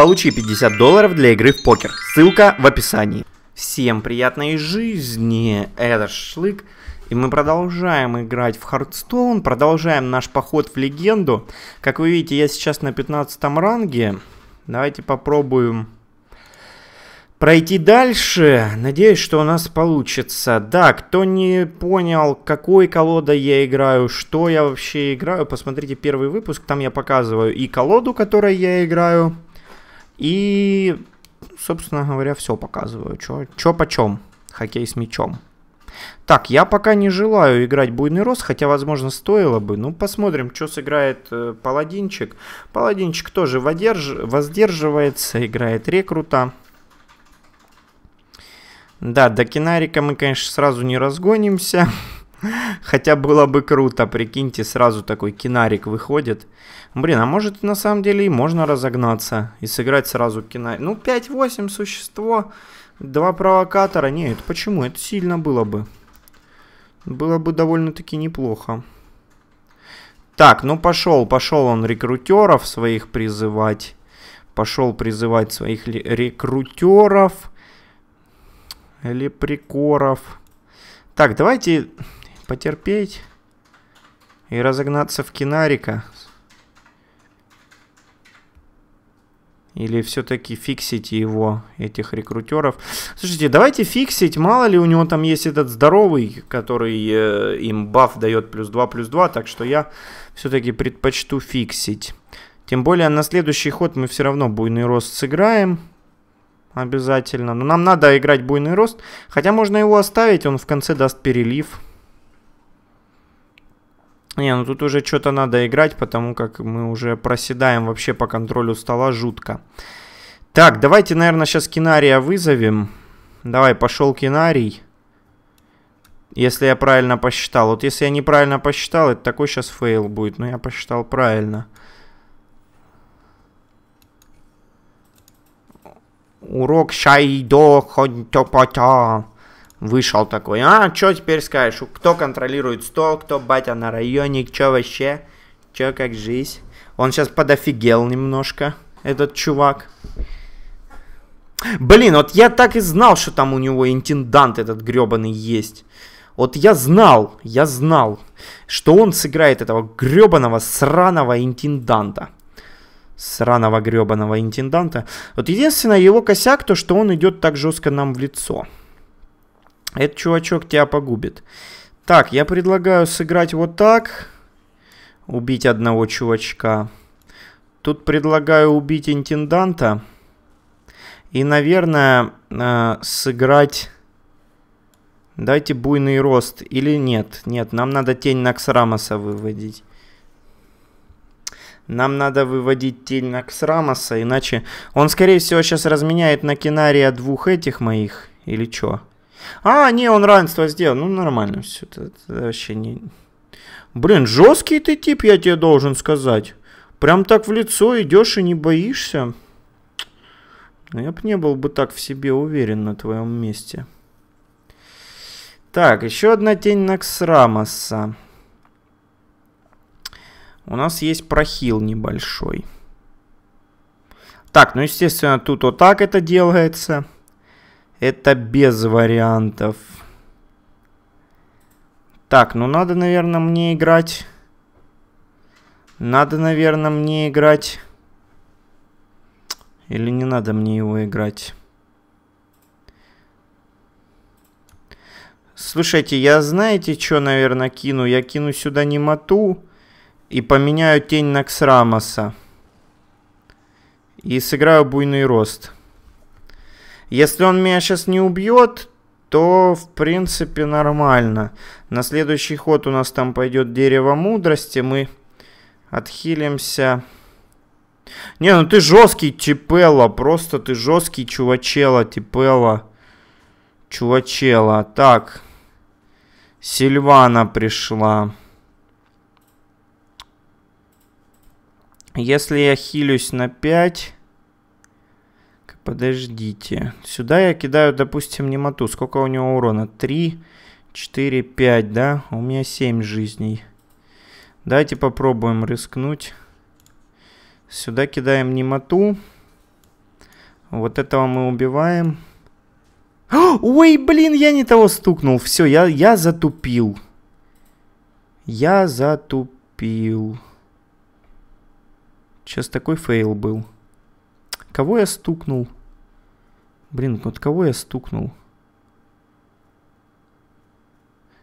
Получи 50 долларов для игры в покер. Ссылка в описании. Всем приятной жизни, это Шлык. И мы продолжаем играть в Хардстоун, продолжаем наш поход в легенду. Как вы видите, я сейчас на 15 ранге. Давайте попробуем пройти дальше. Надеюсь, что у нас получится. Да, кто не понял, какой колодой я играю, что я вообще играю, посмотрите первый выпуск. Там я показываю и колоду, которой я играю, и, собственно говоря, все показываю. Че почем. Хоккей с мячом. Так, я пока не желаю играть Буйный Рост, хотя, возможно, стоило бы. Ну, посмотрим, что сыграет э, Паладинчик. Паладинчик тоже водерж... воздерживается, играет Рекрута. Да, до Кинарика мы, конечно, сразу не разгонимся. Хотя было бы круто, прикиньте, сразу такой кинарик выходит. Блин, а может на самом деле и можно разогнаться и сыграть сразу кинарик. Ну, 5-8 существо, два провокатора. Нет, почему? Это сильно было бы. Было бы довольно-таки неплохо. Так, ну пошел, пошел он рекрутеров своих призывать. Пошел призывать своих рекрутеров. или прикоров. Так, давайте потерпеть и разогнаться в кинарика. Или все-таки фиксить его, этих рекрутеров. Слушайте, давайте фиксить. Мало ли у него там есть этот здоровый, который э, им баф дает плюс 2, плюс 2. Так что я все-таки предпочту фиксить. Тем более на следующий ход мы все равно буйный рост сыграем. Обязательно. Но нам надо играть буйный рост. Хотя можно его оставить, он в конце даст перелив. Не, ну тут уже что-то надо играть, потому как мы уже проседаем вообще по контролю стола жутко. Так, давайте, наверное, сейчас кинария вызовем. Давай, пошел кинарий. Если я правильно посчитал. Вот если я неправильно посчитал, это такой сейчас фейл будет. Но я посчитал правильно. Урок шайдо хонтопота вышел такой, а, что теперь скажешь, кто контролирует стол, кто батя на районе, что вообще, что как жизнь. Он сейчас подофигел немножко, этот чувак. Блин, вот я так и знал, что там у него интендант этот гребаный есть. Вот я знал, я знал, что он сыграет этого гребаного сраного интенданта. Сраного гребаного интенданта. Вот единственное его косяк, то что он идет так жестко нам в лицо этот чувачок тебя погубит. Так, я предлагаю сыграть вот так. Убить одного чувачка. Тут предлагаю убить интенданта. И, наверное, э, сыграть... Дайте буйный рост. Или нет? Нет, нам надо тень Наксрамоса выводить. Нам надо выводить тень Наксрамоса, иначе... Он, скорее всего, сейчас разменяет на Кинария двух этих моих. Или чё? А, не, он равенство сделал. Ну, нормально все. Это, это вообще не... Блин, жесткий ты тип, я тебе должен сказать. Прям так в лицо идешь и не боишься. Ну, я бы не был бы так в себе уверен на твоем месте. Так, еще одна тень Наксрамаса. У нас есть прохил небольшой. Так, ну естественно, тут вот так это делается. Это без вариантов. Так, ну надо, наверное, мне играть. Надо, наверное, мне играть. Или не надо мне его играть? Слушайте, я знаете, что, наверное, кину? Я кину сюда не и поменяю тень на Ксрамоса. И сыграю буйный рост. Если он меня сейчас не убьет, то в принципе нормально. На следующий ход у нас там пойдет дерево мудрости. Мы отхилимся. Не, ну ты жесткий Типела. Просто ты жесткий чувачела, Типела. Чувачела. Так. Сильвана пришла. Если я хилюсь на 5... Подождите. Сюда я кидаю, допустим, немоту. Сколько у него урона? 3, 4, 5, да? У меня 7 жизней. Давайте попробуем рискнуть. Сюда кидаем немоту. Вот этого мы убиваем. Ой, блин, я не того стукнул. Все, я, я затупил. Я затупил. Сейчас такой фейл был. Кого я стукнул? Блин, вот кого я стукнул?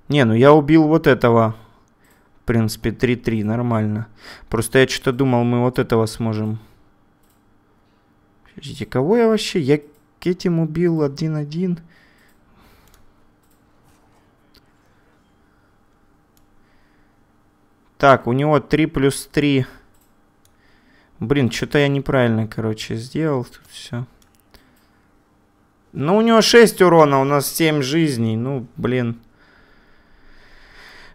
Не, ну я убил вот этого. В принципе, 3-3, нормально. Просто я что-то думал, мы вот этого сможем. Подождите, кого я вообще? Я к этим убил 1-1. Так, у него 3 плюс 3. Блин, что-то я неправильно, короче, сделал тут все. Ну, у него 6 урона, у нас 7 жизней. Ну, блин.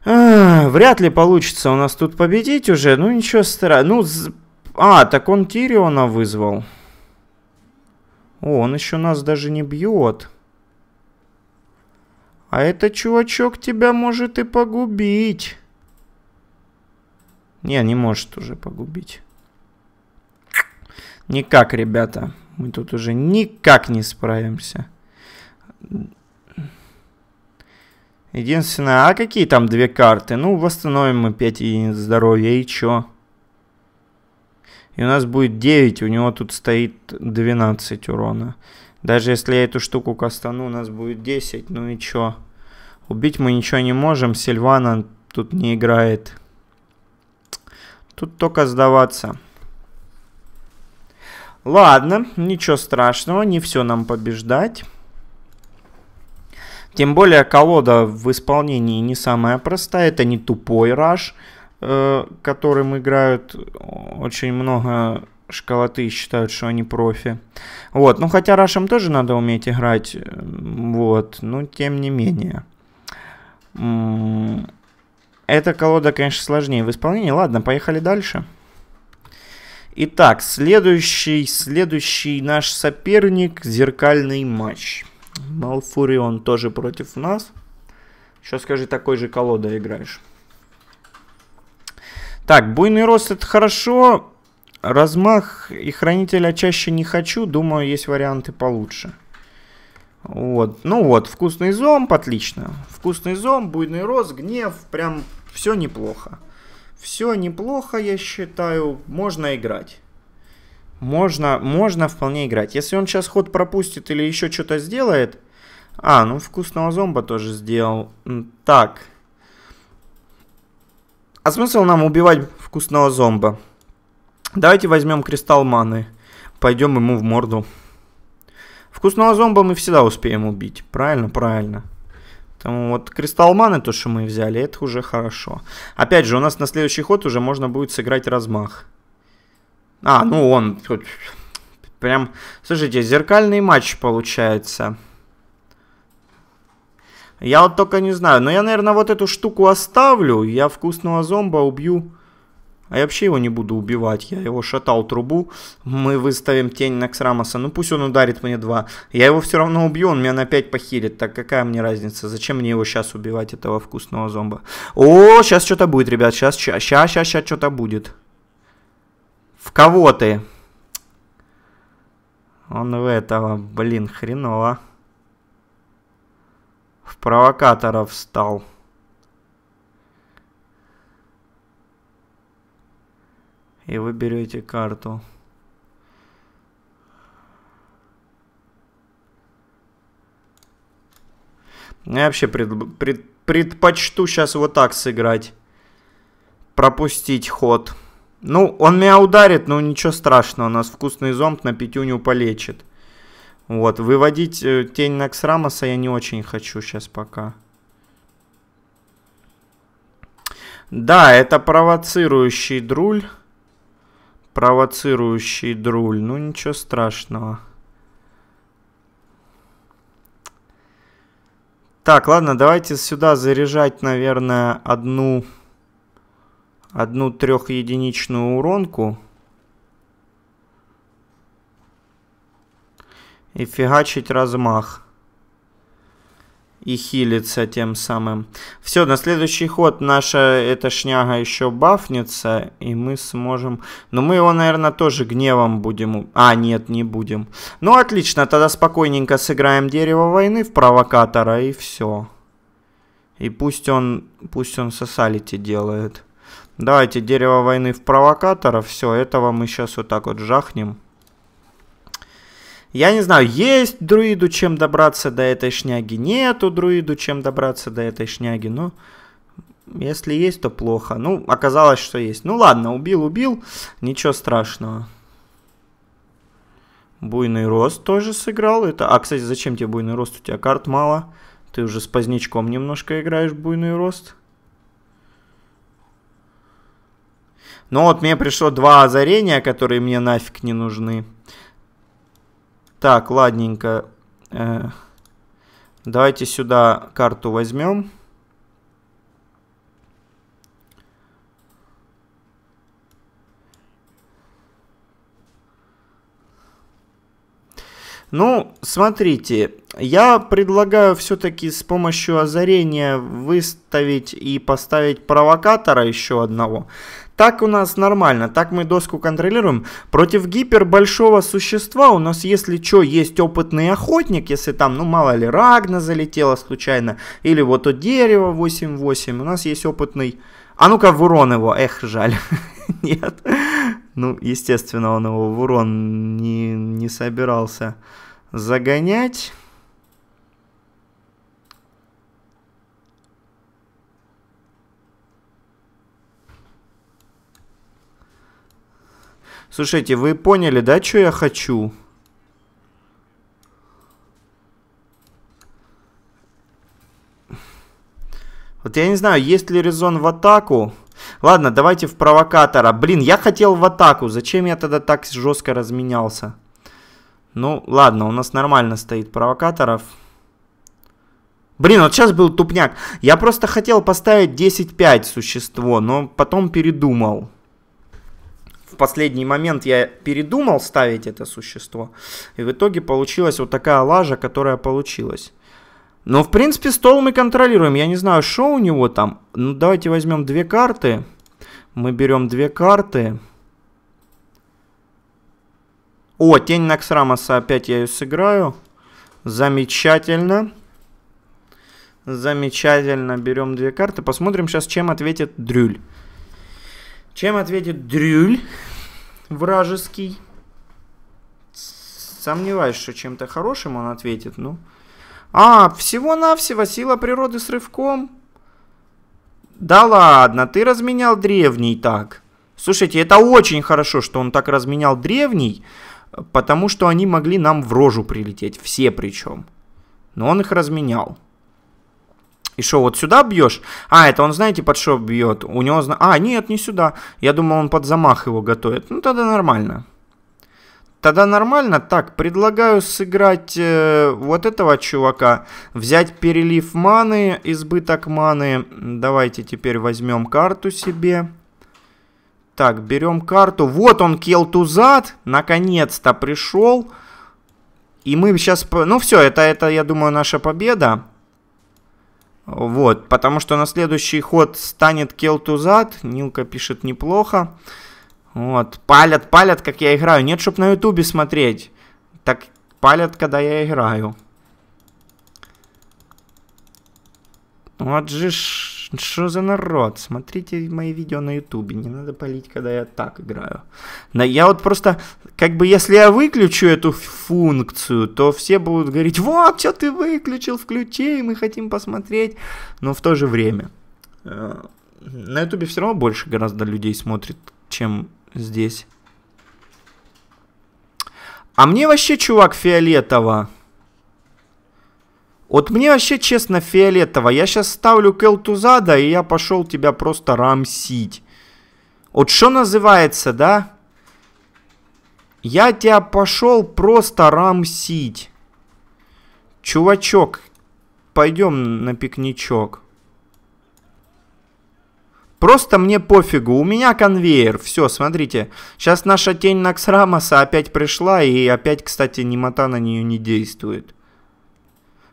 А, вряд ли получится у нас тут победить уже. Ну, ничего страшного. Ну, з... а, так он Тириона вызвал. О, он еще нас даже не бьет. А это чувачок тебя может и погубить. Не, не может уже погубить. Никак, ребята. Мы тут уже никак не справимся. Единственное, а какие там две карты? Ну, восстановим мы 5 единиц здоровья, и чё? И у нас будет 9, у него тут стоит 12 урона. Даже если я эту штуку кастану, у нас будет 10, ну и чё? Убить мы ничего не можем, Сильвана тут не играет. Тут только сдаваться. Ладно, ничего страшного, не все нам побеждать. Тем более колода в исполнении не самая простая, это не тупой раш, э, которым играют очень много шкалоты и считают, что они профи. Вот, ну хотя рашем тоже надо уметь играть, вот, но тем не менее. Эта колода, конечно, сложнее в исполнении. Ладно, поехали дальше. Дальше. Итак, следующий, следующий наш соперник, зеркальный матч. Малфурион тоже против нас. Еще скажи, такой же колода играешь. Так, буйный рост это хорошо. Размах и хранителя чаще не хочу. Думаю, есть варианты получше. Вот, ну вот, вкусный зомб, отлично. Вкусный зомб, буйный рост, гнев, прям все неплохо. Все неплохо, я считаю. Можно играть. Можно, можно вполне играть. Если он сейчас ход пропустит или еще что-то сделает... А, ну вкусного зомба тоже сделал. Так. А смысл нам убивать вкусного зомба? Давайте возьмем кристалл маны. Пойдем ему в морду. Вкусного зомба мы всегда успеем убить. Правильно, правильно. Поэтому вот кристаллманы, то, что мы взяли, это уже хорошо. Опять же, у нас на следующий ход уже можно будет сыграть размах. А, ну он... Прям, слушайте, зеркальный матч получается. Я вот только не знаю. Но я, наверное, вот эту штуку оставлю. Я вкусного зомба убью а я вообще его не буду убивать. Я его шатал трубу. Мы выставим тень Накс Рамоса. Ну пусть он ударит мне два. Я его все равно убью, он меня на пять похилит. Так какая мне разница? Зачем мне его сейчас убивать, этого вкусного зомба? О, сейчас что-то будет, ребят. Сейчас, сейчас, сейчас, сейчас что-то будет. В кого ты? Он в этого, блин, хреново. В провокаторов стал. и вы берете карту. Ну, я вообще пред, пред, предпочту сейчас вот так сыграть. Пропустить ход. Ну, он меня ударит, но ничего страшного. У нас вкусный зомб на пятюню полечит. Вот, выводить э, тень Наксрамоса я не очень хочу сейчас пока. Да, это провоцирующий друль. Провоцирующий друль. Ну, ничего страшного. Так, ладно, давайте сюда заряжать, наверное, одну... Одну трехединичную уронку. И фигачить размах и хилится тем самым. Все, на следующий ход наша эта шняга еще бафнется, и мы сможем... Но ну, мы его, наверное, тоже гневом будем... А, нет, не будем. Ну, отлично, тогда спокойненько сыграем Дерево Войны в Провокатора, и все. И пусть он... Пусть он сосалити делает. Давайте Дерево Войны в Провокатора, все, этого мы сейчас вот так вот жахнем. Я не знаю, есть друиду чем добраться до этой шняги, нету друиду чем добраться до этой шняги, но если есть, то плохо. Ну, оказалось, что есть. Ну ладно, убил, убил, ничего страшного. Буйный рост тоже сыграл. Это... А, кстати, зачем тебе буйный рост? У тебя карт мало. Ты уже с позднячком немножко играешь буйный рост. Ну вот мне пришло два озарения, которые мне нафиг не нужны. Так, ладненько. Э, давайте сюда карту возьмем. Ну, смотрите, я предлагаю все-таки с помощью озарения выставить и поставить провокатора еще одного. Так у нас нормально, так мы доску контролируем. Против гипер большого существа у нас, если что, есть опытный охотник, если там, ну мало ли, рагна залетела случайно, или вот то дерево 8-8, у нас есть опытный... А ну-ка в урон его, эх, жаль. Нет. Ну, естественно, он его в урон не, не собирался загонять. Слушайте, вы поняли, да, что я хочу? Вот я не знаю, есть ли резон в атаку. Ладно, давайте в провокатора. Блин, я хотел в атаку. Зачем я тогда так жестко разменялся? Ну, ладно, у нас нормально стоит провокаторов. Блин, вот сейчас был тупняк. Я просто хотел поставить 10-5 существо, но потом передумал в последний момент я передумал ставить это существо. И в итоге получилась вот такая лажа, которая получилась. Но, в принципе, стол мы контролируем. Я не знаю, что у него там. Ну, давайте возьмем две карты. Мы берем две карты. О, тень Наксрамаса. Опять я ее сыграю. Замечательно. Замечательно. Берем две карты. Посмотрим сейчас, чем ответит Дрюль. Чем ответит Дрюль вражеский? Сомневаюсь, что чем-то хорошим он ответит, ну. А, всего-навсего сила природы с рывком. Да ладно, ты разменял древний так. Слушайте, это очень хорошо, что он так разменял древний, потому что они могли нам в рожу прилететь, все причем. Но он их разменял. И что, вот сюда бьешь? А, это он, знаете, под что бьет? У него... А, нет, не сюда. Я думал, он под замах его готовит. Ну, тогда нормально. Тогда нормально. Так, предлагаю сыграть э, вот этого чувака. Взять перелив маны, избыток маны. Давайте теперь возьмем карту себе. Так, берем карту. Вот он, Келтузад. Наконец-то пришел. И мы сейчас... Ну все, это, это, я думаю, наша победа. Вот, потому что на следующий ход станет Келтузад. Нилка пишет неплохо. Вот, палят, палят, как я играю. Нет, чтоб на ютубе смотреть. Так палят, когда я играю. Вот же ж что за народ? Смотрите мои видео на ютубе, не надо палить, когда я так играю. Но я вот просто, как бы, если я выключу эту функцию, то все будут говорить, вот, что ты выключил, включи, мы хотим посмотреть. Но в то же время, э, на ютубе все равно больше гораздо людей смотрит, чем здесь. А мне вообще, чувак, фиолетово. Вот мне вообще, честно, фиолетово. Я сейчас ставлю Келту зада, и я пошел тебя просто рамсить. Вот что называется, да? Я тебя пошел просто рамсить. Чувачок, пойдем на пикничок. Просто мне пофигу, у меня конвейер. Все, смотрите, сейчас наша тень Наксрамаса опять пришла, и опять, кстати, немота на нее не действует.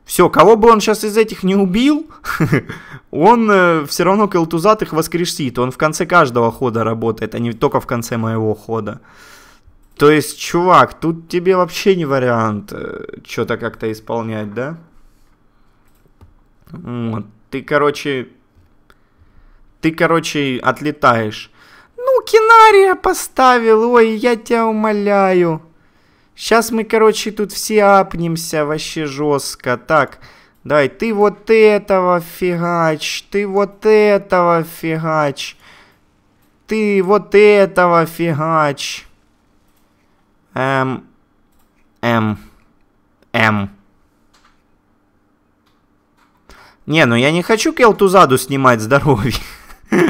Все, кого бы он сейчас из этих не убил, он э, все равно Келтузат воскрешит. Он в конце каждого хода работает, а не только в конце моего хода. То есть, чувак, тут тебе вообще не вариант э, что-то как-то исполнять, да? Вот. Ты, короче... Ты, короче, отлетаешь. Ну, Кинария поставил, ой, я тебя умоляю. Сейчас мы, короче, тут все апнемся вообще жестко. Так, давай, ты вот этого фигач, ты вот этого фигач, ты вот этого фигач. Эм, эм, эм. Не, ну я не хочу Келтузаду снимать здоровье.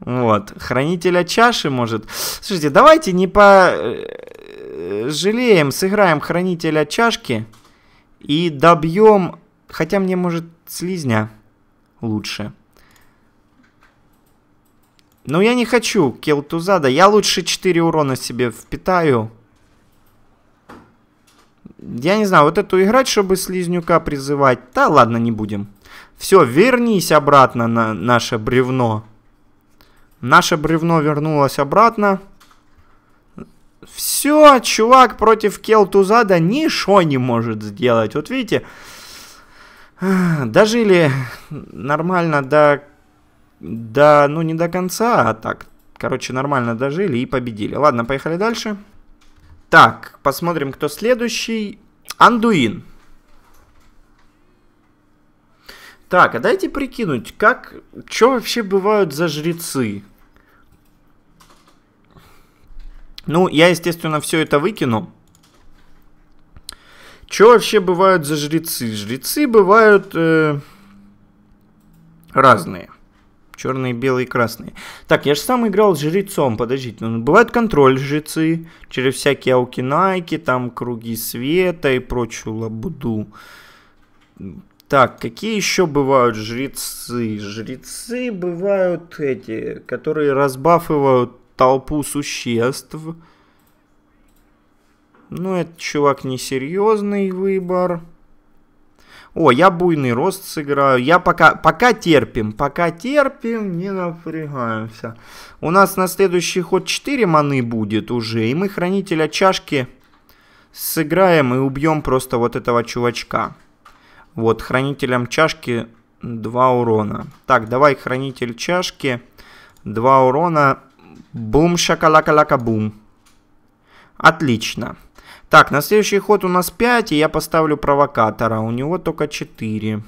Вот, хранителя чаши, может. Слушайте, давайте не по э, жалеем, сыграем хранителя чашки и добьем... Хотя мне, может, слизня лучше. Но я не хочу келтузада. Я лучше 4 урона себе впитаю. Я не знаю, вот эту играть, чтобы слизнюка призывать. Да ладно, не будем. Все, вернись обратно на наше бревно. Наше бревно вернулось обратно. Все, чувак против Келтузада ничего не может сделать. Вот видите, дожили нормально до... до ну, не до конца, а так. Короче, нормально дожили и победили. Ладно, поехали дальше. Так, посмотрим, кто следующий. Андуин. Так, а дайте прикинуть, как... Что вообще бывают за жрецы? Ну, я, естественно, все это выкину. Что вообще бывают за жрецы? Жрецы бывают э, разные. Черные, белые, красные. Так, я же сам играл с жрецом, подождите. Ну, бывают контроль жрецы, через всякие аукинайки, там круги света и прочую лабуду. Так, какие еще бывают жрецы? Жрецы бывают эти, которые разбафывают толпу существ. Ну, этот чувак несерьезный выбор. О, я буйный рост сыграю. Я пока, пока терпим, пока терпим, не напрягаемся. У нас на следующий ход 4 маны будет уже. И мы хранителя чашки сыграем и убьем просто вот этого чувачка. Вот, хранителем чашки 2 урона. Так, давай хранитель чашки. 2 урона Бум, шакалака-лака, бум. Отлично. Так, на следующий ход у нас 5, и я поставлю провокатора. У него только 4.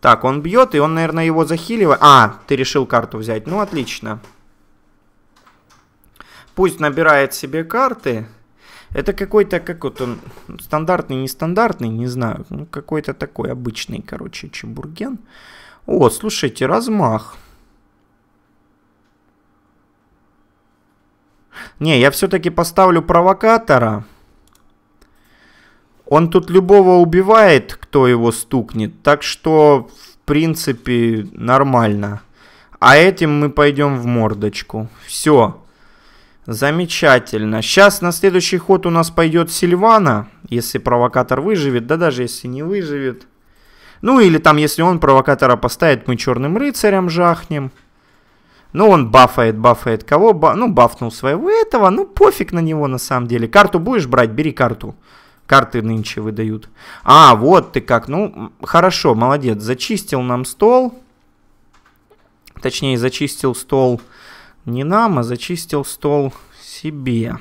Так, он бьет, и он, наверное, его захиливает. А, ты решил карту взять. Ну, отлично. Пусть набирает себе карты. Это какой-то, как вот он, стандартный, нестандартный, не знаю. Ну, какой-то такой обычный, короче, чебурген. О, слушайте, размах. Не, я все-таки поставлю провокатора. Он тут любого убивает, кто его стукнет. Так что, в принципе, нормально. А этим мы пойдем в мордочку. Все. Замечательно. Сейчас на следующий ход у нас пойдет Сильвана. Если провокатор выживет. Да даже если не выживет. Ну или там, если он провокатора поставит, мы черным рыцарем жахнем. Ну, он бафает, бафает кого? Ба... Ну, бафнул своего этого. Ну, пофиг на него на самом деле. Карту будешь брать? Бери карту. Карты нынче выдают. А, вот ты как. Ну, хорошо, молодец. Зачистил нам стол. Точнее, зачистил стол не нам, а зачистил стол себе.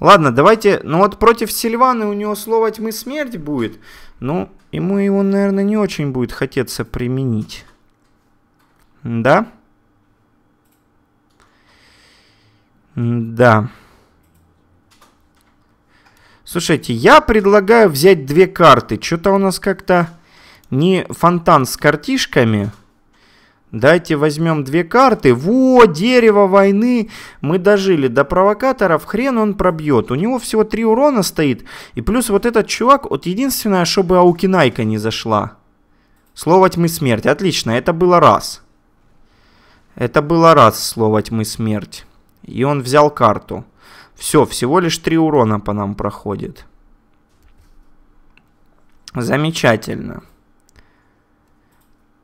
Ладно, давайте, ну вот против Сильваны у него слово тьмы смерть будет. Ну, ему его, наверное, не очень будет хотеться применить. Да? Да. Слушайте, я предлагаю взять две карты. Что-то у нас как-то не фонтан с картишками. Дайте возьмем две карты. Во, дерево войны. Мы дожили до провокаторов. Хрен он пробьет. У него всего три урона стоит. И плюс вот этот чувак, вот единственное, чтобы Аукинайка не зашла. Слово тьмы смерть. Отлично, это было раз. Это было раз слово тьмы смерть. И он взял карту. Все, всего лишь три урона по нам проходит. Замечательно.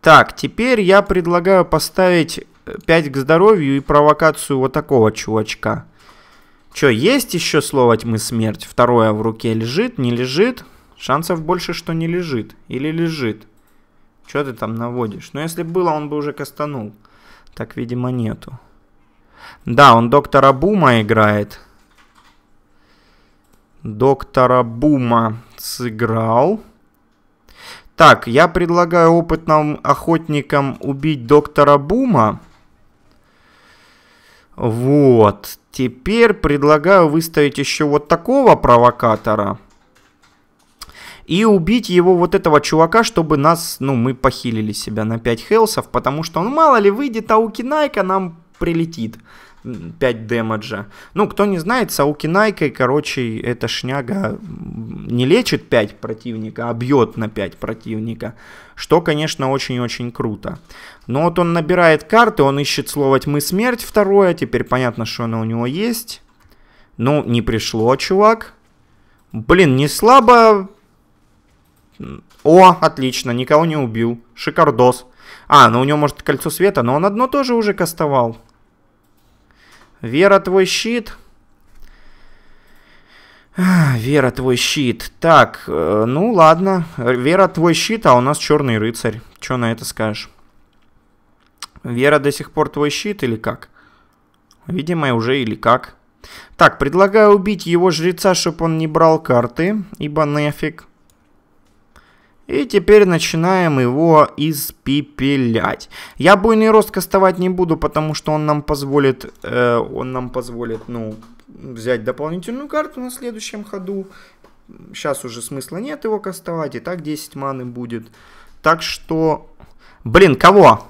Так, теперь я предлагаю поставить 5 э, к здоровью и провокацию вот такого чувачка. Че, есть еще слово тьмы смерть? Второе в руке лежит, не лежит? Шансов больше, что не лежит. Или лежит. Че ты там наводишь? Ну, если было, он бы уже кастанул. Так, видимо, нету. Да, он доктора Бума играет. Доктора Бума сыграл. Так, я предлагаю опытным охотникам убить доктора Бума. Вот. Теперь предлагаю выставить еще вот такого провокатора. И убить его вот этого чувака, чтобы нас, ну, мы похилили себя на 5 хелсов, потому что, ну, мало ли, выйдет Аукинайка, нам прилетит. 5 демеджа. Ну, кто не знает, Саукинайкой, короче, эта шняга не лечит 5 противника, а бьет на 5 противника. Что, конечно, очень-очень круто. Но вот он набирает карты, он ищет слово тьмы смерть второе. Теперь понятно, что оно у него есть. Ну, не пришло, чувак. Блин, не слабо. О, отлично, никого не убил. Шикардос. А, ну у него, может, кольцо света, но он одно тоже уже кастовал. Вера твой щит? Вера твой щит. Так, э, ну ладно. Вера твой щит, а у нас черный рыцарь. Что на это скажешь? Вера до сих пор твой щит или как? Видимо, уже или как. Так, предлагаю убить его жреца, чтобы он не брал карты, ибо нафиг. И теперь начинаем его испепелять. Я буйный рост кастовать не буду, потому что он нам позволит, э, он нам позволит, ну, взять дополнительную карту на следующем ходу. Сейчас уже смысла нет его кастовать, и так 10 маны будет. Так что, блин, кого?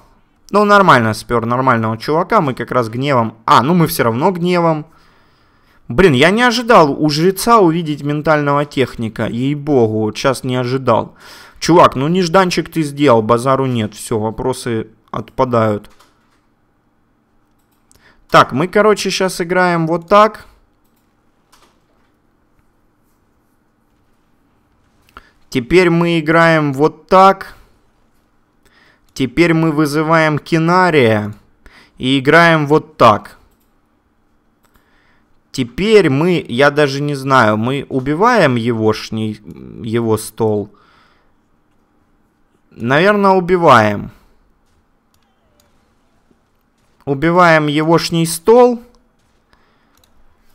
Ну, нормально спер нормального чувака, мы как раз гневом... А, ну мы все равно гневом Блин, я не ожидал у жреца увидеть ментального техника. Ей-богу, сейчас не ожидал. Чувак, ну нежданчик ты сделал, базару нет. Все, вопросы отпадают. Так, мы, короче, сейчас играем вот так. Теперь мы играем вот так. Теперь мы вызываем Кинария и играем вот так. Теперь мы, я даже не знаю, мы убиваем его, шни, его стол. Наверное, убиваем. Убиваем его егошний стол.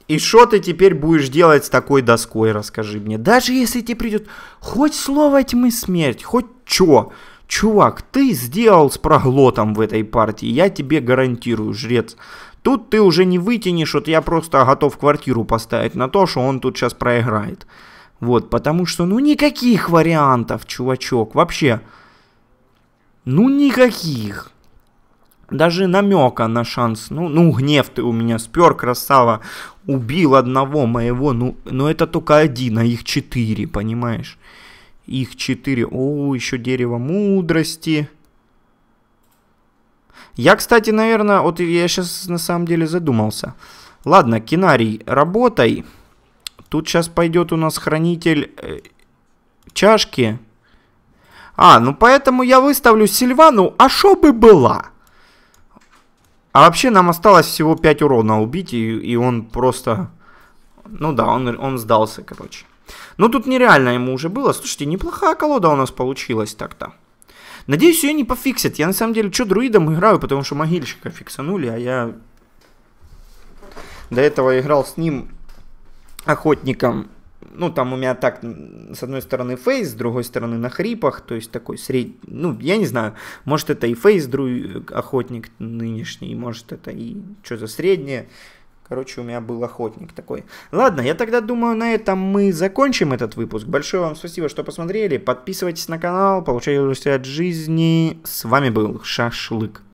И что ты теперь будешь делать с такой доской, расскажи мне. Даже если тебе придет хоть слово тьмы смерть, хоть чё. Чувак, ты сделал с проглотом в этой партии, я тебе гарантирую, жрец. Тут ты уже не вытянешь, вот я просто готов квартиру поставить на то, что он тут сейчас проиграет. Вот, потому что, ну, никаких вариантов, чувачок, вообще. Ну, никаких. Даже намека на шанс. Ну, ну, гнев ты у меня спер, красава. Убил одного моего. Ну, но это только один, а их четыре, понимаешь? Их четыре. О, еще дерево мудрости. Я, кстати, наверное, вот я сейчас на самом деле задумался. Ладно, Кинарий, работай. Тут сейчас пойдет у нас хранитель э, чашки. А, ну поэтому я выставлю Сильвану, а шо бы была? А вообще нам осталось всего 5 урона убить, и, и он просто... Ну да, он, он сдался, короче. Ну тут нереально ему уже было. Слушайте, неплохая колода у нас получилась так-то. Надеюсь, ее не пофиксят. Я на самом деле что друидом играю, потому что могильщика фиксанули, а я до этого играл с ним охотником. Ну, там у меня так, с одной стороны фейс, с другой стороны на хрипах, то есть такой средний, ну, я не знаю, может это и фейс дру... охотник нынешний, может это и что за среднее. Короче, у меня был охотник такой. Ладно, я тогда думаю, на этом мы закончим этот выпуск. Большое вам спасибо, что посмотрели. Подписывайтесь на канал, получайте удовольствие от жизни. С вами был Шашлык.